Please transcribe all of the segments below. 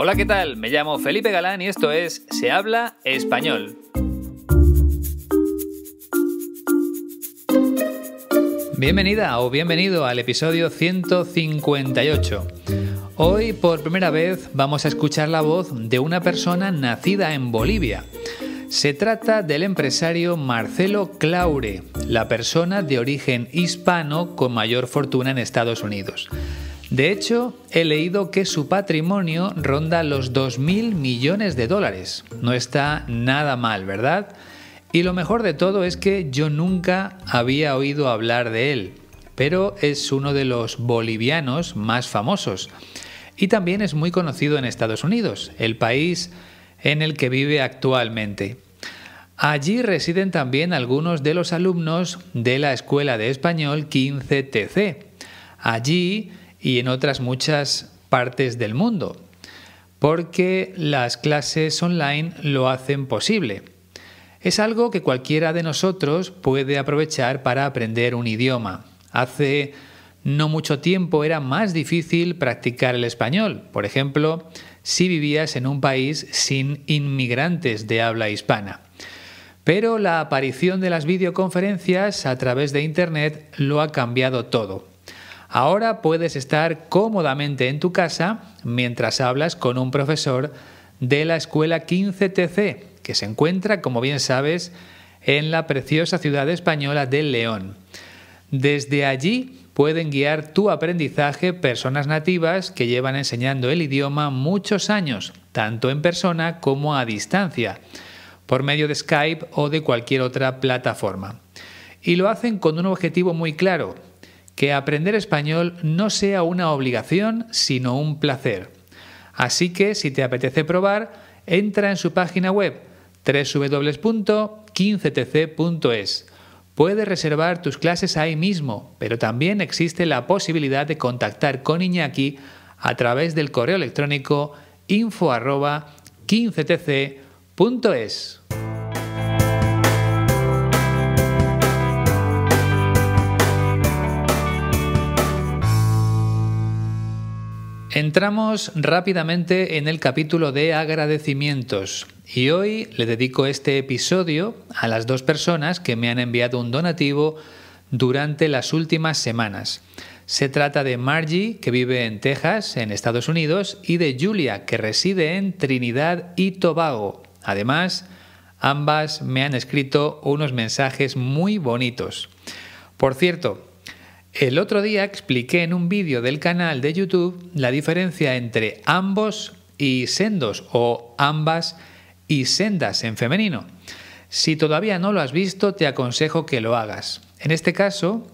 Hola, ¿qué tal? Me llamo Felipe Galán y esto es Se habla español. Bienvenida o bienvenido al episodio 158. Hoy por primera vez vamos a escuchar la voz de una persona nacida en Bolivia. Se trata del empresario Marcelo Claure, la persona de origen hispano con mayor fortuna en Estados Unidos. De hecho, he leído que su patrimonio ronda los 2.000 millones de dólares. No está nada mal, ¿verdad? Y lo mejor de todo es que yo nunca había oído hablar de él, pero es uno de los bolivianos más famosos. Y también es muy conocido en Estados Unidos, el país en el que vive actualmente. Allí residen también algunos de los alumnos de la Escuela de Español 15TC. Allí y en otras muchas partes del mundo, porque las clases online lo hacen posible. Es algo que cualquiera de nosotros puede aprovechar para aprender un idioma. Hace no mucho tiempo era más difícil practicar el español, por ejemplo, si vivías en un país sin inmigrantes de habla hispana. Pero la aparición de las videoconferencias a través de Internet lo ha cambiado todo. Ahora puedes estar cómodamente en tu casa mientras hablas con un profesor de la escuela 15TC, que se encuentra, como bien sabes, en la preciosa ciudad española de León. Desde allí pueden guiar tu aprendizaje personas nativas que llevan enseñando el idioma muchos años, tanto en persona como a distancia, por medio de Skype o de cualquier otra plataforma. Y lo hacen con un objetivo muy claro, que aprender español no sea una obligación, sino un placer. Así que si te apetece probar, entra en su página web www.15tc.es. Puedes reservar tus clases ahí mismo, pero también existe la posibilidad de contactar con Iñaki a través del correo electrónico info tces Entramos rápidamente en el capítulo de agradecimientos y hoy le dedico este episodio a las dos personas que me han enviado un donativo durante las últimas semanas. Se trata de Margie, que vive en Texas, en Estados Unidos, y de Julia, que reside en Trinidad y Tobago. Además, ambas me han escrito unos mensajes muy bonitos. Por cierto, el otro día expliqué en un vídeo del canal de YouTube la diferencia entre ambos y sendos o ambas y sendas en femenino. Si todavía no lo has visto, te aconsejo que lo hagas. En este caso,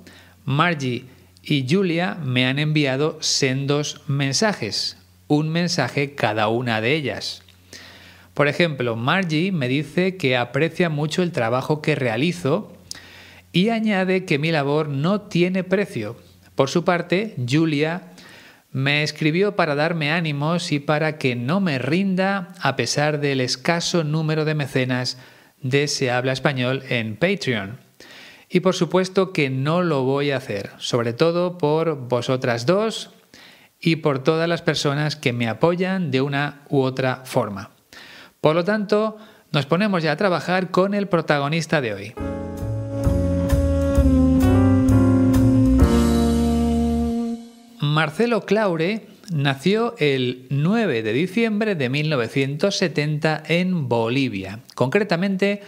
Margie y Julia me han enviado sendos mensajes, un mensaje cada una de ellas. Por ejemplo, Margie me dice que aprecia mucho el trabajo que realizo y añade que mi labor no tiene precio. Por su parte, Julia me escribió para darme ánimos y para que no me rinda a pesar del escaso número de mecenas de Se habla español en Patreon. Y por supuesto que no lo voy a hacer, sobre todo por vosotras dos y por todas las personas que me apoyan de una u otra forma. Por lo tanto, nos ponemos ya a trabajar con el protagonista de hoy. Marcelo Claure nació el 9 de diciembre de 1970 en Bolivia, concretamente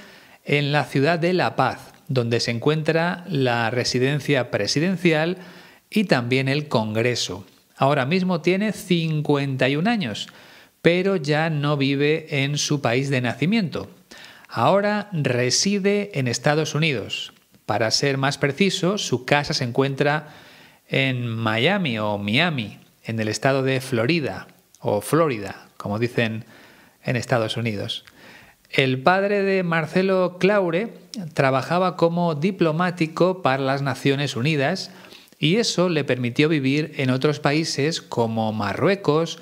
en la ciudad de La Paz, donde se encuentra la residencia presidencial y también el Congreso. Ahora mismo tiene 51 años, pero ya no vive en su país de nacimiento. Ahora reside en Estados Unidos. Para ser más preciso, su casa se encuentra en Miami o Miami, en el estado de Florida o Florida, como dicen en Estados Unidos. El padre de Marcelo Claure trabajaba como diplomático para las Naciones Unidas y eso le permitió vivir en otros países como Marruecos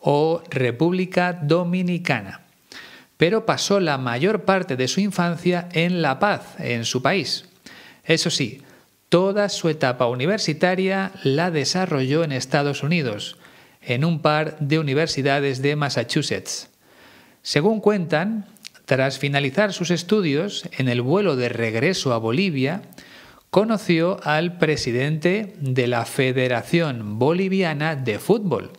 o República Dominicana. Pero pasó la mayor parte de su infancia en La Paz, en su país. Eso sí, Toda su etapa universitaria la desarrolló en Estados Unidos, en un par de universidades de Massachusetts. Según cuentan, tras finalizar sus estudios en el vuelo de regreso a Bolivia, conoció al presidente de la Federación Boliviana de Fútbol,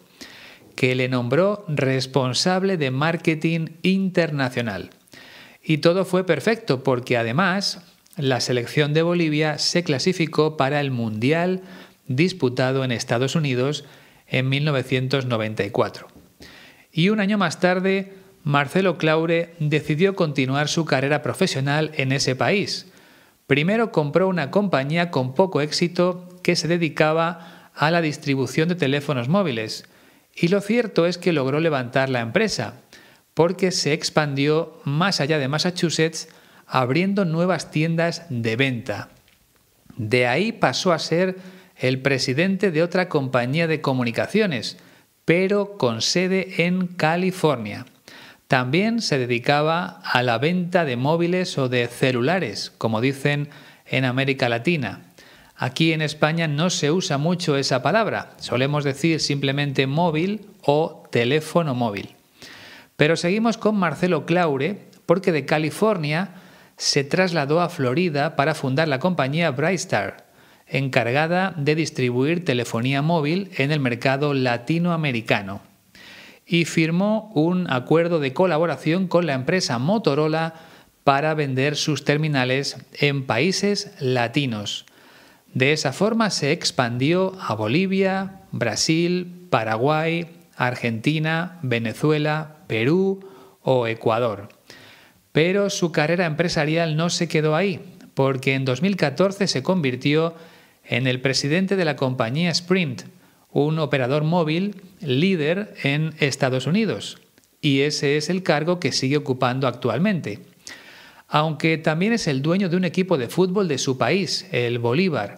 que le nombró responsable de marketing internacional. Y todo fue perfecto porque además la selección de Bolivia se clasificó para el Mundial disputado en Estados Unidos en 1994. Y un año más tarde, Marcelo Claure decidió continuar su carrera profesional en ese país. Primero compró una compañía con poco éxito que se dedicaba a la distribución de teléfonos móviles. Y lo cierto es que logró levantar la empresa, porque se expandió más allá de Massachusetts abriendo nuevas tiendas de venta. De ahí pasó a ser el presidente de otra compañía de comunicaciones, pero con sede en California. También se dedicaba a la venta de móviles o de celulares, como dicen en América Latina. Aquí en España no se usa mucho esa palabra, solemos decir simplemente móvil o teléfono móvil. Pero seguimos con Marcelo Claure, porque de California se trasladó a Florida para fundar la compañía Brightstar, encargada de distribuir telefonía móvil en el mercado latinoamericano, y firmó un acuerdo de colaboración con la empresa Motorola para vender sus terminales en países latinos. De esa forma se expandió a Bolivia, Brasil, Paraguay, Argentina, Venezuela, Perú o Ecuador. Pero su carrera empresarial no se quedó ahí, porque en 2014 se convirtió en el presidente de la compañía Sprint, un operador móvil líder en Estados Unidos. Y ese es el cargo que sigue ocupando actualmente. Aunque también es el dueño de un equipo de fútbol de su país, el Bolívar.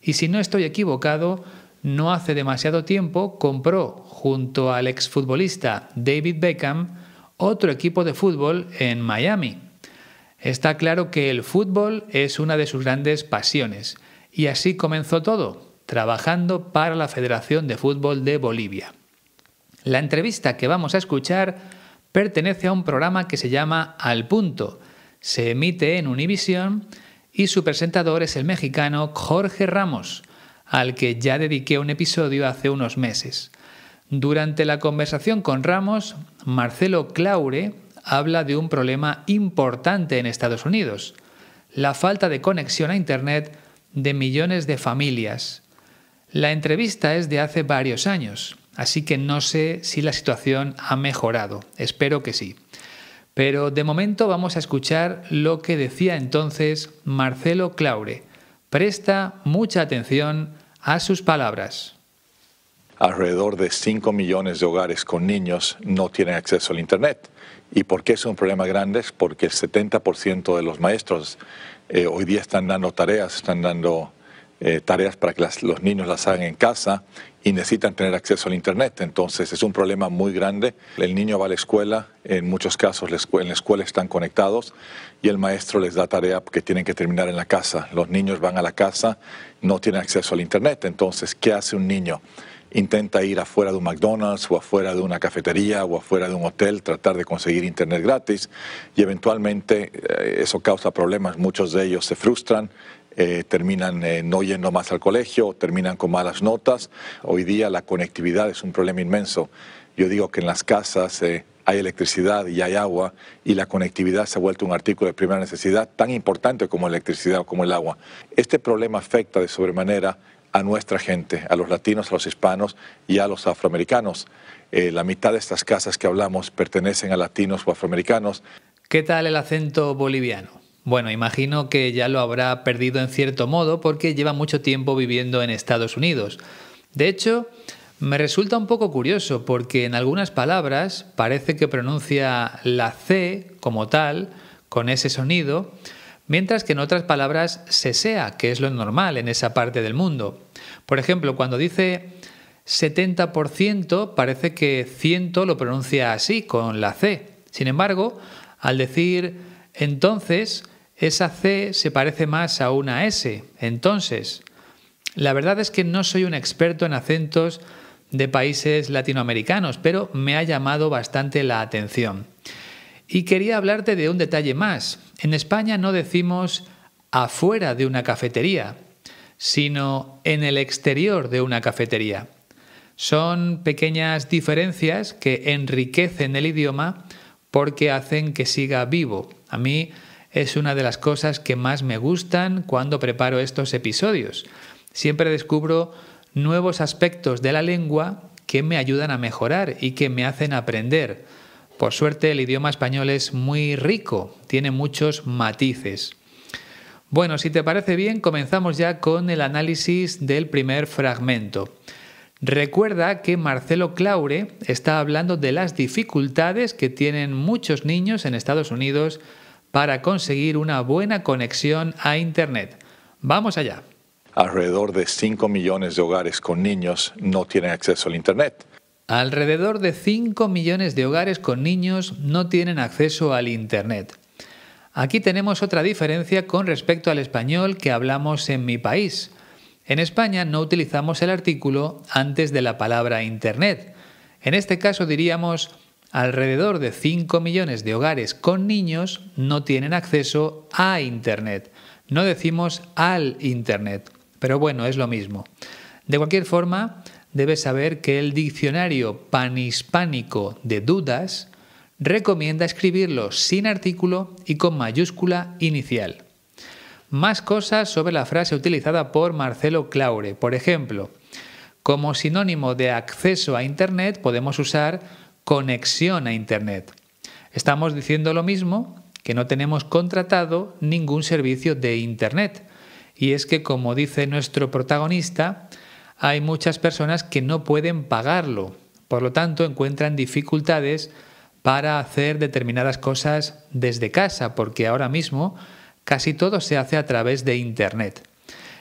Y si no estoy equivocado, no hace demasiado tiempo compró, junto al exfutbolista David Beckham, otro equipo de fútbol en Miami. Está claro que el fútbol es una de sus grandes pasiones y así comenzó todo, trabajando para la Federación de Fútbol de Bolivia. La entrevista que vamos a escuchar pertenece a un programa que se llama Al Punto. Se emite en Univisión y su presentador es el mexicano Jorge Ramos, al que ya dediqué un episodio hace unos meses. Durante la conversación con Ramos Marcelo Claure habla de un problema importante en Estados Unidos, la falta de conexión a Internet de millones de familias. La entrevista es de hace varios años, así que no sé si la situación ha mejorado, espero que sí. Pero de momento vamos a escuchar lo que decía entonces Marcelo Claure. Presta mucha atención a sus palabras alrededor de 5 millones de hogares con niños no tienen acceso al Internet. ¿Y por qué es un problema grande? Es porque el 70% de los maestros eh, hoy día están dando tareas, están dando eh, tareas para que los niños las hagan en casa y necesitan tener acceso al Internet. Entonces es un problema muy grande. El niño va a la escuela, en muchos casos en la escuela están conectados y el maestro les da tarea que tienen que terminar en la casa. Los niños van a la casa, no tienen acceso al Internet. Entonces, ¿qué hace un niño? intenta ir afuera de un McDonald's o afuera de una cafetería o afuera de un hotel, tratar de conseguir internet gratis y eventualmente eh, eso causa problemas, muchos de ellos se frustran. Eh, terminan eh, no yendo más al colegio, terminan con malas notas. Hoy día la conectividad es un problema inmenso. Yo digo que en las casas hay electricidad y hay agua y la conectividad se ha vuelto un artículo de primera necesidad tan importante como la electricidad o como el agua. Este problema afecta de sobremanera a nuestra gente, a los latinos, a los hispanos y a los afroamericanos. Eh, la mitad de estas casas que hablamos pertenecen a latinos o afroamericanos. ¿Qué tal el acento boliviano? Bueno, imagino que ya lo habrá perdido en cierto modo porque lleva mucho tiempo viviendo en Estados Unidos. De hecho, me resulta un poco curioso porque en algunas palabras parece que pronuncia la C como tal, con ese sonido, mientras que en otras palabras se sea, que es lo normal en esa parte del mundo. Por ejemplo, cuando dice 70%, parece que 100 lo pronuncia así, con la C. Sin embargo, al decir entonces, esa C se parece más a una S. Entonces, la verdad es que no soy un experto en acentos de países latinoamericanos, pero me ha llamado bastante la atención. Y quería hablarte de un detalle más. En España no decimos afuera de una cafetería, sino en el exterior de una cafetería. Son pequeñas diferencias que enriquecen el idioma porque hacen que siga vivo. A mí es una de las cosas que más me gustan cuando preparo estos episodios. Siempre descubro nuevos aspectos de la lengua que me ayudan a mejorar y que me hacen aprender. Por suerte el idioma español es muy rico, tiene muchos matices. Bueno, si te parece bien, comenzamos ya con el análisis del primer fragmento. Recuerda que Marcelo Claure está hablando de las dificultades que tienen muchos niños en Estados Unidos para conseguir una buena conexión a Internet. Vamos allá. Alrededor de 5 millones de hogares con niños no tienen acceso al Internet. Alrededor de 5 millones de hogares con niños no tienen acceso al Internet. Aquí tenemos otra diferencia con respecto al español que hablamos en mi país. En España no utilizamos el artículo antes de la palabra Internet. En este caso diríamos alrededor de 5 millones de hogares con niños no tienen acceso a Internet. No decimos al Internet, pero bueno, es lo mismo. De cualquier forma, debes saber que el diccionario panhispánico de dudas recomienda escribirlo sin artículo y con mayúscula inicial. Más cosas sobre la frase utilizada por Marcelo Claure. Por ejemplo, como sinónimo de acceso a Internet podemos usar conexión a Internet. Estamos diciendo lo mismo que no tenemos contratado ningún servicio de Internet. Y es que, como dice nuestro protagonista, hay muchas personas que no pueden pagarlo. Por lo tanto, encuentran dificultades para hacer determinadas cosas desde casa, porque ahora mismo casi todo se hace a través de Internet.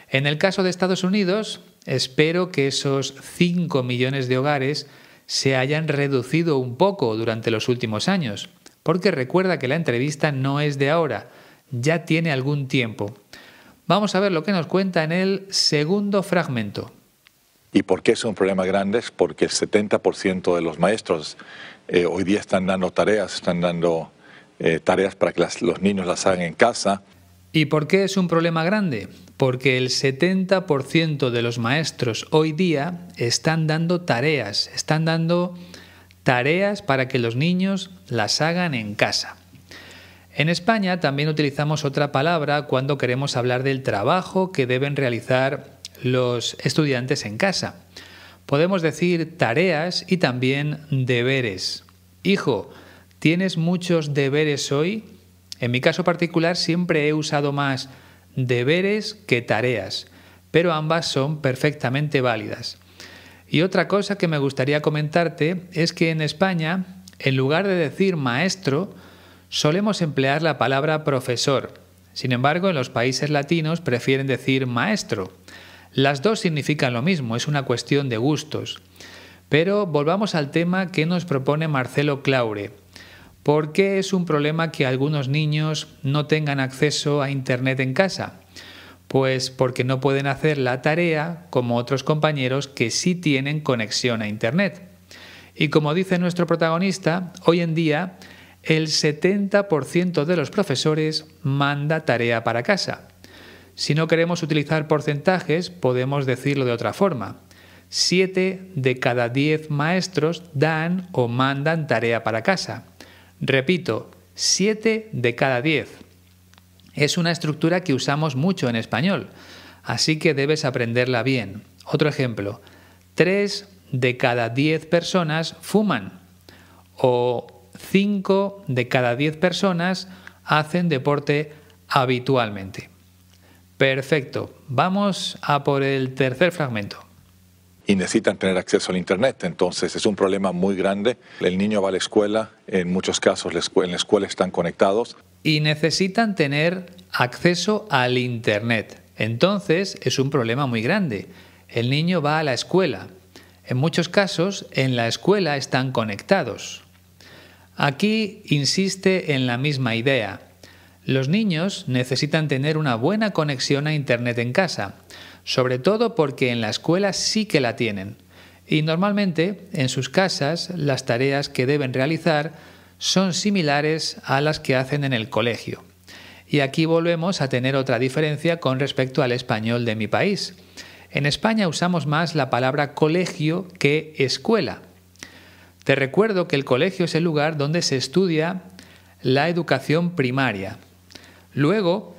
En el caso de Estados Unidos, espero que esos 5 millones de hogares se hayan reducido un poco durante los últimos años, porque recuerda que la entrevista no es de ahora, ya tiene algún tiempo. Vamos a ver lo que nos cuenta en el segundo fragmento. ¿Y por qué es un problema grande? Es porque el 70% de los maestros eh, hoy día están dando tareas, están dando eh, tareas para que los niños las hagan en casa. ¿Y por qué es un problema grande? Porque el 70% de los maestros hoy día están dando tareas, están dando tareas para que los niños las hagan en casa. En España también utilizamos otra palabra cuando queremos hablar del trabajo que deben realizar los estudiantes en casa podemos decir tareas y también deberes. Hijo, ¿tienes muchos deberes hoy? En mi caso particular siempre he usado más deberes que tareas, pero ambas son perfectamente válidas. Y otra cosa que me gustaría comentarte es que en España, en lugar de decir maestro, solemos emplear la palabra profesor. Sin embargo, en los países latinos prefieren decir maestro. Las dos significan lo mismo, es una cuestión de gustos. Pero volvamos al tema que nos propone Marcelo Claure. ¿Por qué es un problema que algunos niños no tengan acceso a Internet en casa? Pues porque no pueden hacer la tarea como otros compañeros que sí tienen conexión a Internet. Y como dice nuestro protagonista, hoy en día el 70% de los profesores manda tarea para casa. Si no queremos utilizar porcentajes, podemos decirlo de otra forma. 7 de cada 10 maestros dan o mandan tarea para casa. Repito, 7 de cada 10. Es una estructura que usamos mucho en español, así que debes aprenderla bien. Otro ejemplo, 3 de cada 10 personas fuman o 5 de cada 10 personas hacen deporte habitualmente. Perfecto. Vamos a por el tercer fragmento. Y necesitan tener acceso al Internet, entonces es un problema muy grande. El niño va a la escuela, en muchos casos en la escuela están conectados. Y necesitan tener acceso al Internet, entonces es un problema muy grande. El niño va a la escuela. En muchos casos, en la escuela están conectados. Aquí insiste en la misma idea. Los niños necesitan tener una buena conexión a Internet en casa, sobre todo porque en la escuela sí que la tienen. Y normalmente en sus casas las tareas que deben realizar son similares a las que hacen en el colegio. Y aquí volvemos a tener otra diferencia con respecto al español de mi país. En España usamos más la palabra colegio que escuela. Te recuerdo que el colegio es el lugar donde se estudia la educación primaria, Luego,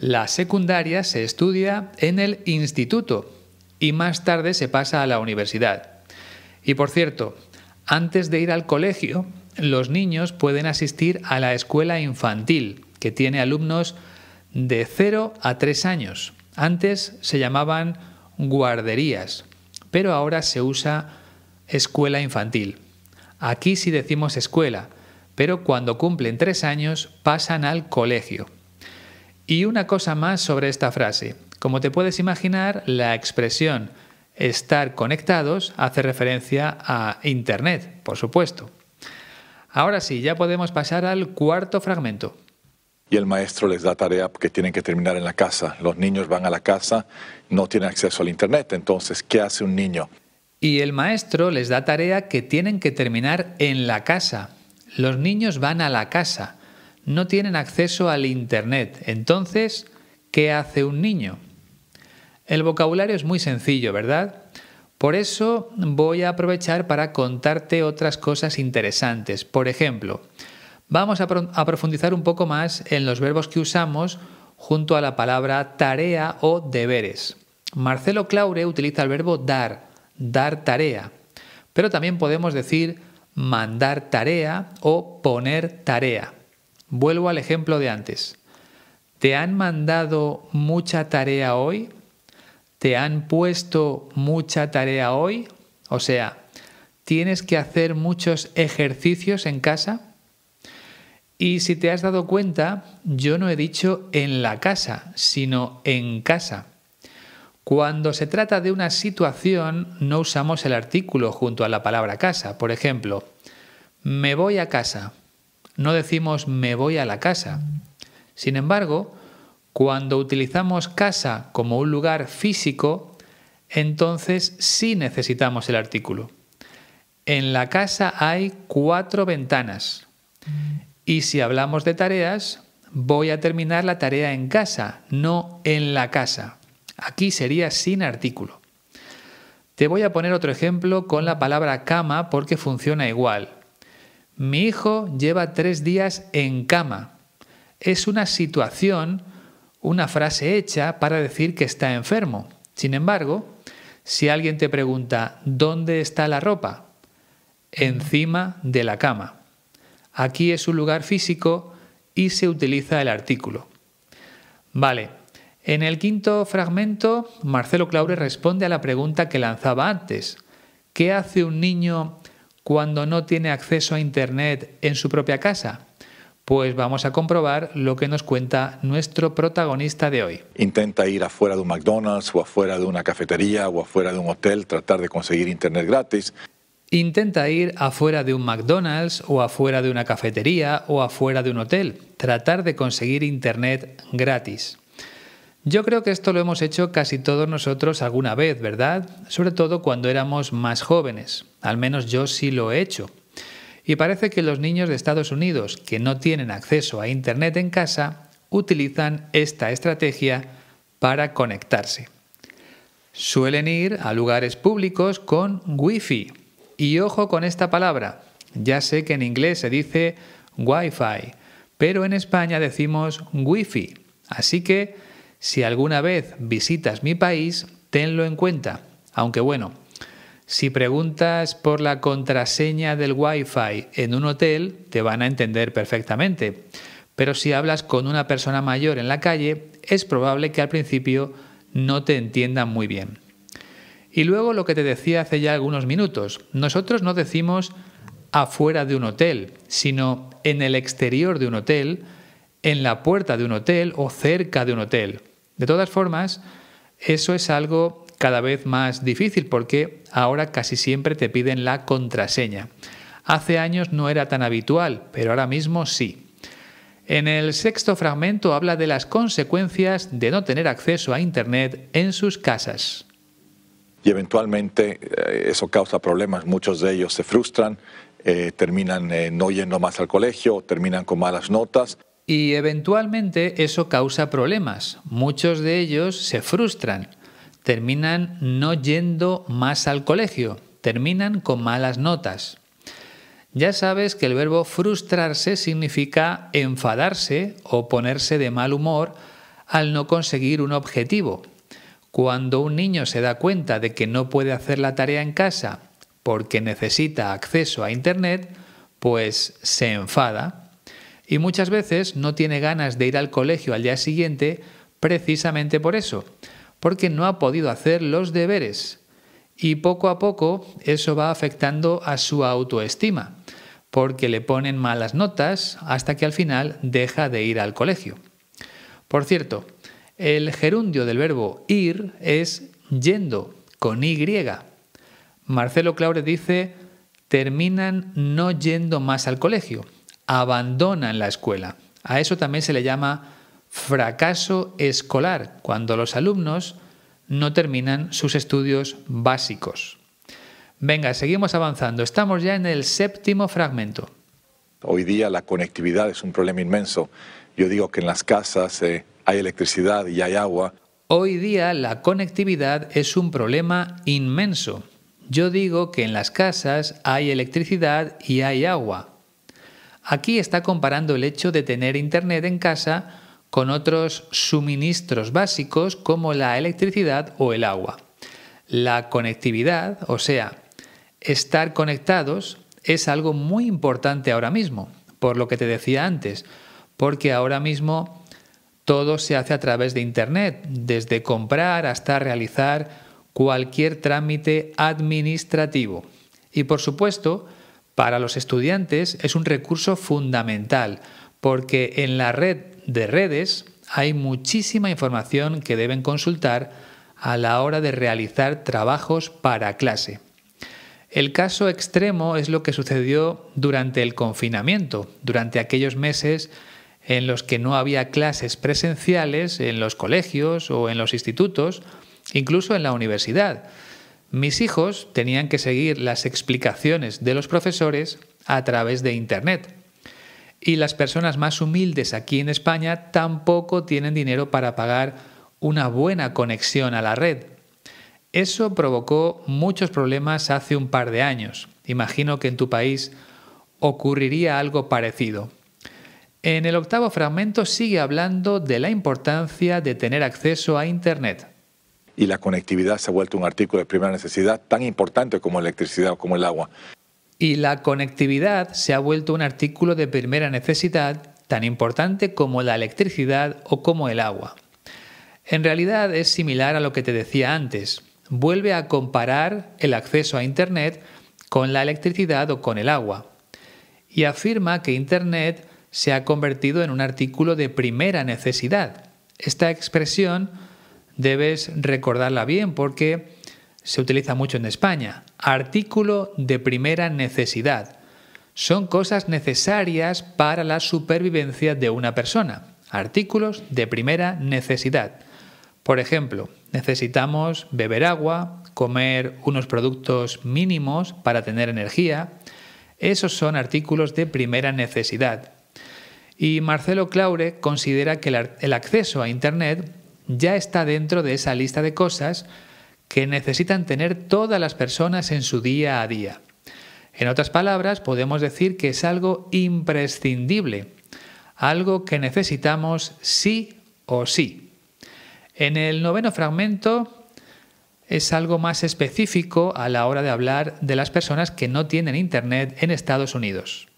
la secundaria se estudia en el instituto y más tarde se pasa a la universidad. Y por cierto, antes de ir al colegio, los niños pueden asistir a la escuela infantil, que tiene alumnos de 0 a 3 años. Antes se llamaban guarderías, pero ahora se usa escuela infantil. Aquí sí decimos escuela, pero cuando cumplen 3 años pasan al colegio. Y una cosa más sobre esta frase. Como te puedes imaginar, la expresión estar conectados hace referencia a Internet, por supuesto. Ahora sí, ya podemos pasar al cuarto fragmento. Y el maestro les da tarea que tienen que terminar en la casa. Los niños van a la casa, no tienen acceso al Internet. Entonces, ¿qué hace un niño? Y el maestro les da tarea que tienen que terminar en la casa. Los niños van a la casa no tienen acceso al Internet. Entonces, ¿qué hace un niño? El vocabulario es muy sencillo, ¿verdad? Por eso voy a aprovechar para contarte otras cosas interesantes. Por ejemplo, vamos a, profundizar un poco más en los verbos que usamos junto a la palabra tarea o deberes. Marcelo Claure utiliza el verbo dar, dar tarea, pero también podemos decir mandar tarea o poner tarea. Vuelvo al ejemplo de antes. ¿Te han mandado mucha tarea hoy? ¿Te han puesto mucha tarea hoy? O sea, ¿tienes que hacer muchos ejercicios en casa? Y si te has dado cuenta, yo no he dicho en la casa, sino en casa. Cuando se trata de una situación, no usamos el artículo junto a la palabra casa. Por ejemplo, me voy a casa no decimos me voy a la casa. Sin embargo, cuando utilizamos casa como un lugar físico, entonces sí necesitamos el artículo. En la casa hay cuatro ventanas. Y si hablamos de tareas, voy a terminar la tarea en casa, no en la casa. Aquí sería sin artículo. Te voy a poner otro ejemplo con la palabra cama porque funciona igual. Mi hijo lleva tres días en cama. Es una situación, una frase hecha para decir que está enfermo. Sin embargo, si alguien te pregunta ¿dónde está la ropa? Encima de la cama. Aquí es un lugar físico y se utiliza el artículo. Vale, en el quinto fragmento, Marcelo Claure responde a la pregunta que lanzaba antes. ¿Qué hace un niño cuando no tiene acceso a Internet en su propia casa? Pues vamos a comprobar lo que nos cuenta nuestro protagonista de hoy. Intenta ir afuera de un McDonald's o afuera de una cafetería o afuera de un hotel, tratar de conseguir Internet gratis. Intenta ir afuera de un McDonald's o afuera de una cafetería o afuera de un hotel, tratar de conseguir Internet gratis. Yo creo que esto lo hemos hecho casi todos nosotros alguna vez, ¿verdad? Sobre todo cuando éramos más jóvenes. Al menos yo sí lo he hecho. Y parece que los niños de Estados Unidos que no tienen acceso a Internet en casa utilizan esta estrategia para conectarse. Suelen ir a lugares públicos con Wi-Fi. Y ojo con esta palabra. Ya sé que en inglés se dice Wi-Fi, pero en España decimos Wi-Fi. Así que si alguna vez visitas mi país, tenlo en cuenta. Aunque bueno, si preguntas por la contraseña del Wi-Fi en un hotel, te van a entender perfectamente. Pero si hablas con una persona mayor en la calle, es probable que al principio no te entiendan muy bien. Y luego lo que te decía hace ya algunos minutos, nosotros no decimos afuera de un hotel, sino en el exterior de un hotel, en la puerta de un hotel o cerca de un hotel. De todas formas, eso es algo cada vez más difícil porque ahora casi siempre te piden la contraseña. Hace años no era tan habitual, pero ahora mismo sí. En el sexto fragmento habla de las consecuencias de no tener acceso a Internet en sus casas. Y eventualmente eh, eso causa problemas, muchos de ellos se frustran, eh, terminan eh, no yendo más al colegio, terminan con malas notas y eventualmente eso causa problemas. Muchos de ellos se frustran, terminan no yendo más al colegio, terminan con malas notas. Ya sabes que el verbo frustrarse significa enfadarse o ponerse de mal humor al no conseguir un objetivo. Cuando un niño se da cuenta de que no puede hacer la tarea en casa porque necesita acceso a Internet, pues se enfada y muchas veces no tiene ganas de ir al colegio al día siguiente precisamente por eso, porque no ha podido hacer los deberes. Y poco a poco eso va afectando a su autoestima, porque le ponen malas notas hasta que al final deja de ir al colegio. Por cierto, el gerundio del verbo ir es yendo, con Y. Marcelo Claure dice, terminan no yendo más al colegio, abandonan la escuela. A eso también se le llama fracaso escolar, cuando los alumnos no terminan sus estudios básicos. Venga, seguimos avanzando. Estamos ya en el séptimo fragmento. Hoy día la conectividad es un problema inmenso. Yo digo que en las casas eh, hay electricidad y hay agua. Hoy día la conectividad es un problema inmenso. Yo digo que en las casas hay electricidad y hay agua. Aquí está comparando el hecho de tener Internet en casa con otros suministros básicos como la electricidad o el agua. La conectividad, o sea, estar conectados, es algo muy importante ahora mismo, por lo que te decía antes, porque ahora mismo todo se hace a través de Internet, desde comprar hasta realizar cualquier trámite administrativo. Y por supuesto, para los estudiantes es un recurso fundamental porque en la red de redes hay muchísima información que deben consultar a la hora de realizar trabajos para clase. El caso extremo es lo que sucedió durante el confinamiento, durante aquellos meses en los que no había clases presenciales en los colegios o en los institutos, incluso en la universidad mis hijos tenían que seguir las explicaciones de los profesores a través de Internet. Y las personas más humildes aquí en España tampoco tienen dinero para pagar una buena conexión a la red. Eso provocó muchos problemas hace un par de años. Imagino que en tu país ocurriría algo parecido. En el octavo fragmento sigue hablando de la importancia de tener acceso a Internet y la conectividad se ha vuelto un artículo de primera necesidad tan importante como la electricidad o como el agua. Y la conectividad se ha vuelto un artículo de primera necesidad tan importante como la electricidad o como el agua. En realidad es similar a lo que te decía antes. Vuelve a comparar el acceso a Internet con la electricidad o con el agua. Y afirma que Internet se ha convertido en un artículo de primera necesidad. Esta expresión debes recordarla bien porque se utiliza mucho en España. Artículo de primera necesidad. Son cosas necesarias para la supervivencia de una persona. Artículos de primera necesidad. Por ejemplo, necesitamos beber agua, comer unos productos mínimos para tener energía. Esos son artículos de primera necesidad. Y Marcelo Claure considera que el acceso a Internet ya está dentro de esa lista de cosas que necesitan tener todas las personas en su día a día. En otras palabras, podemos decir que es algo imprescindible, algo que necesitamos sí o sí. En el noveno fragmento es algo más específico a la hora de hablar de las personas que no tienen Internet en Estados Unidos.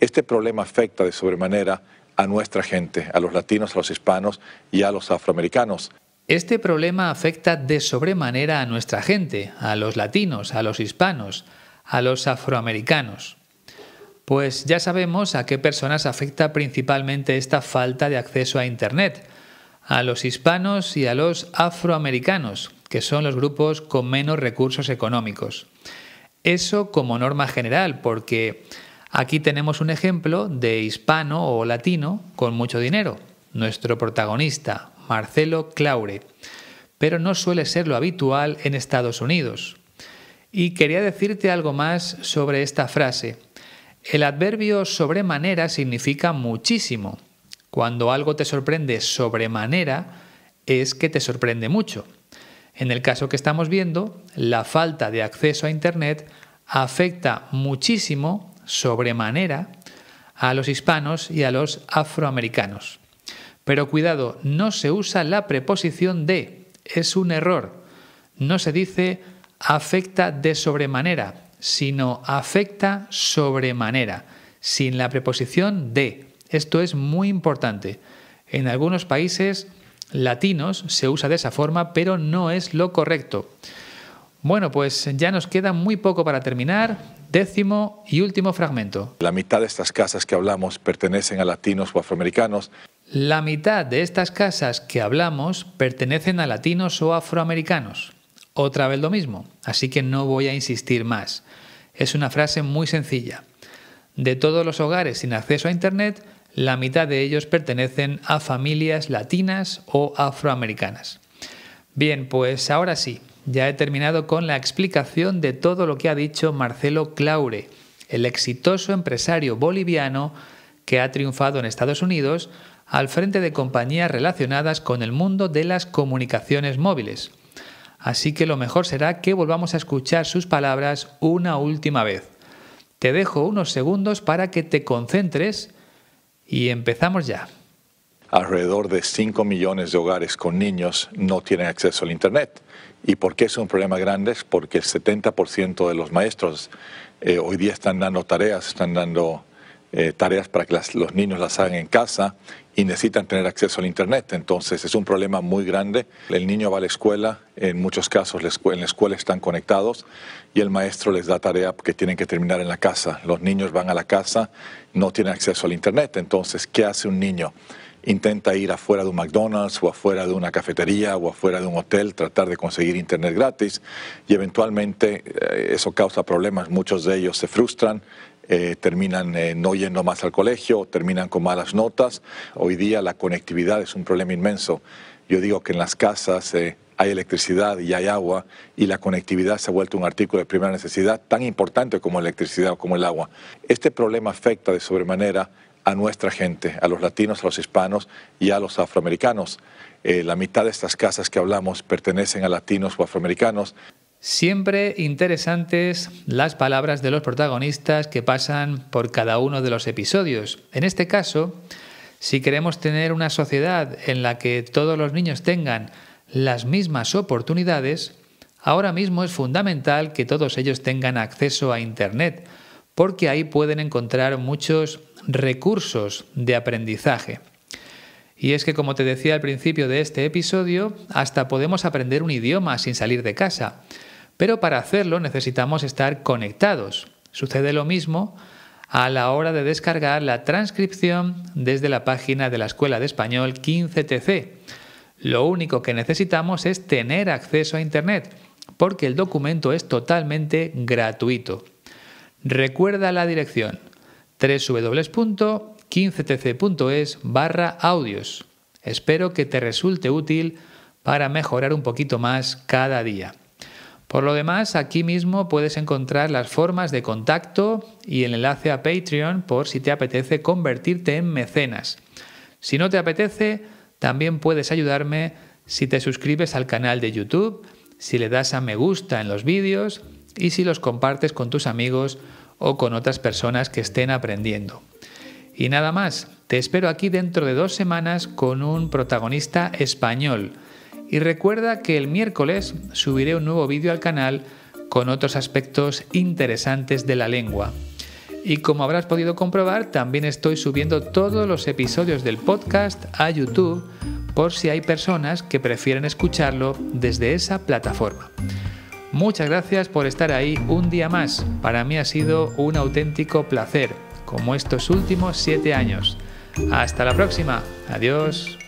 Este problema afecta de sobremanera a nuestra gente, a los latinos, a los hispanos y a los afroamericanos. Este problema afecta de sobremanera a nuestra gente, a los latinos, a los hispanos, a los afroamericanos. Pues ya sabemos a qué personas afecta principalmente esta falta de acceso a Internet, a los hispanos y a los afroamericanos, que son los grupos con menos recursos económicos. Eso como norma general, porque Aquí tenemos un ejemplo de hispano o latino con mucho dinero, nuestro protagonista, Marcelo Claure, pero no suele ser lo habitual en Estados Unidos. Y quería decirte algo más sobre esta frase. El adverbio sobremanera significa muchísimo. Cuando algo te sorprende sobremanera, es que te sorprende mucho. En el caso que estamos viendo, la falta de acceso a Internet afecta muchísimo sobremanera a los hispanos y a los afroamericanos. Pero cuidado, no se usa la preposición de, es un error. No se dice afecta de sobremanera, sino afecta sobremanera, sin la preposición de. Esto es muy importante. En algunos países latinos se usa de esa forma, pero no es lo correcto. Bueno, pues ya nos queda muy poco para terminar. Décimo y último fragmento. La mitad de estas casas que hablamos pertenecen a latinos o afroamericanos. La mitad de estas casas que hablamos pertenecen a latinos o afroamericanos. Otra vez lo mismo, así que no voy a insistir más. Es una frase muy sencilla. De todos los hogares sin acceso a Internet, la mitad de ellos pertenecen a familias latinas o afroamericanas. Bien, pues ahora sí, ya he terminado con la explicación de todo lo que ha dicho Marcelo Claure, el exitoso empresario boliviano que ha triunfado en Estados Unidos al frente de compañías relacionadas con el mundo de las comunicaciones móviles. Así que lo mejor será que volvamos a escuchar sus palabras una última vez. Te dejo unos segundos para que te concentres y empezamos ya. Alrededor de 5 millones de hogares con niños no tienen acceso al Internet ¿Y por qué es un problema grande? Porque el 70% de los maestros eh, hoy día están dando tareas, están dando eh, tareas para que los niños las hagan en casa y necesitan tener acceso al Internet. Entonces es un problema muy grande. El niño va a la escuela, en muchos casos en la escuela están conectados y el maestro les da tarea porque tienen que terminar en la casa. Los niños van a la casa, no tienen acceso al Internet. Entonces, ¿qué hace un niño? intenta ir afuera de un McDonald's o afuera de una cafetería o afuera de un hotel, tratar de conseguir internet gratis y eventualmente eh, eso causa problemas, muchos de ellos se frustran. Eh, terminan eh, no yendo más al colegio, terminan con malas notas. Hoy día la conectividad es un problema inmenso. Yo digo que en las casas hay electricidad y hay agua y la conectividad se ha vuelto un artículo de primera necesidad tan importante como la electricidad o como el agua. Este problema afecta de sobremanera a nuestra gente, a los latinos, a los hispanos y a los afroamericanos. Eh, la mitad de estas casas que hablamos pertenecen a latinos o afroamericanos. Siempre interesantes las palabras de los protagonistas que pasan por cada uno de los episodios. En este caso, si queremos tener una sociedad en la que todos los niños tengan las mismas oportunidades, ahora mismo es fundamental que todos ellos tengan acceso a Internet, porque ahí pueden encontrar muchos recursos de aprendizaje. Y es que, como te decía al principio de este episodio, hasta podemos aprender un idioma sin salir de casa, pero para hacerlo necesitamos estar conectados. Sucede lo mismo a la hora de descargar la transcripción desde la página de la Escuela de Español 15TC. Lo único que necesitamos es tener acceso a Internet, porque el documento es totalmente gratuito. Recuerda la dirección www.15tc.es barra audios. Espero que te resulte útil para mejorar un poquito más cada día. Por lo demás, aquí mismo puedes encontrar las formas de contacto y el enlace a Patreon por si te apetece convertirte en mecenas. Si no te apetece, también puedes ayudarme si te suscribes al canal de YouTube, si le das a me gusta en los vídeos y si los compartes con tus amigos o con otras personas que estén aprendiendo. Y nada más, te espero aquí dentro de dos semanas con un protagonista español. Y recuerda que el miércoles subiré un nuevo vídeo al canal con otros aspectos interesantes de la lengua. Y como habrás podido comprobar, también estoy subiendo todos los episodios del podcast a YouTube por si hay personas que prefieren escucharlo desde esa plataforma. Muchas gracias por estar ahí un día más. Para mí ha sido un auténtico placer, como estos últimos siete años. Hasta la próxima. Adiós.